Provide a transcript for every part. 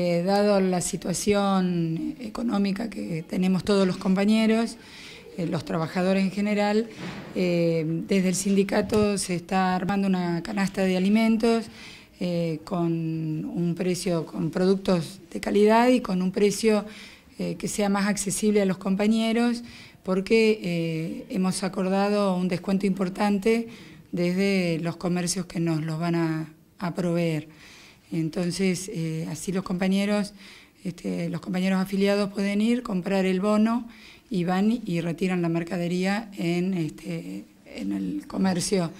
Eh, dado la situación económica que tenemos todos los compañeros, eh, los trabajadores en general, eh, desde el sindicato se está armando una canasta de alimentos con un precio, con productos de calidad y con un precio que sea más accesible a los compañeros, porque hemos acordado un descuento importante desde los comercios que nos los van a proveer. Entonces, eh, así los compañeros, este, los compañeros afiliados pueden ir, comprar el bono y van y retiran la mercadería en, este, el comercio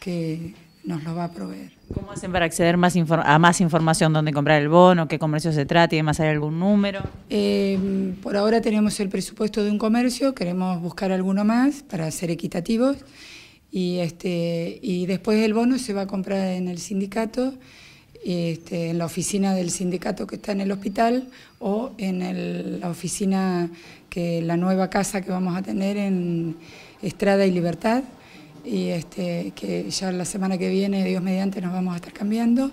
que nos lo va a proveer. ¿Cómo hacen para acceder más a más información? ¿Dónde comprar el bono? ¿Qué comercio se trata? ¿Y además hay algún número? Em, por ahora tenemos el presupuesto de un comercio, queremos buscar alguno más para ser equitativos. Y, este, y después el bono se va a comprar en el sindicato. Este, en la oficina del sindicato que está en el hospital o en la oficina, que la nueva casa que vamos a tener en Estrada y Libertad, y este, que ya la semana que viene, Dios mediante, nos vamos a estar cambiando.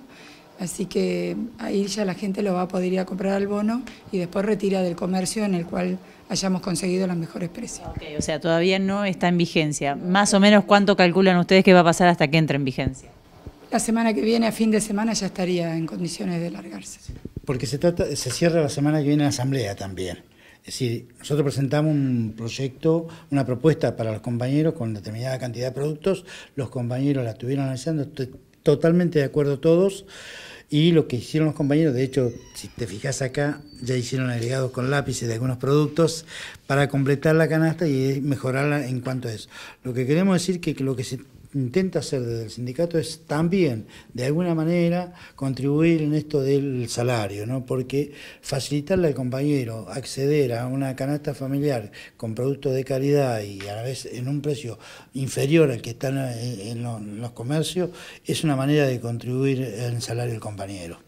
Así que ahí ya la gente lo va a poder ir a comprar al bono y después retira del comercio en el cual hayamos conseguido los mejores precios. o sea, todavía no está en vigencia. Más o menos cuánto calculan ustedes que va a pasar hasta que entre en vigencia la semana que viene, a fin de semana, ya estaría en condiciones de largarse. Porque se, trata, se cierra la semana que viene la asamblea también. Es decir, nosotros presentamos un proyecto, una propuesta para los compañeros con determinada cantidad de productos, los compañeros la estuvieron analizando, totalmente de acuerdo todos, y lo que hicieron los compañeros, de hecho, si te fijas acá, ya hicieron agregados con lápices de algunos productos para completar la canasta y mejorarla en cuanto a eso. Lo que queremos decir que lo que se intenta hacer desde el sindicato es también, de alguna manera, contribuir en esto del salario, ¿no? porque facilitarle al compañero acceder a una canasta familiar con productos de calidad y a la vez en un precio inferior al que están eh, en los comercios, es una manera de contribuir en el salario del compañero.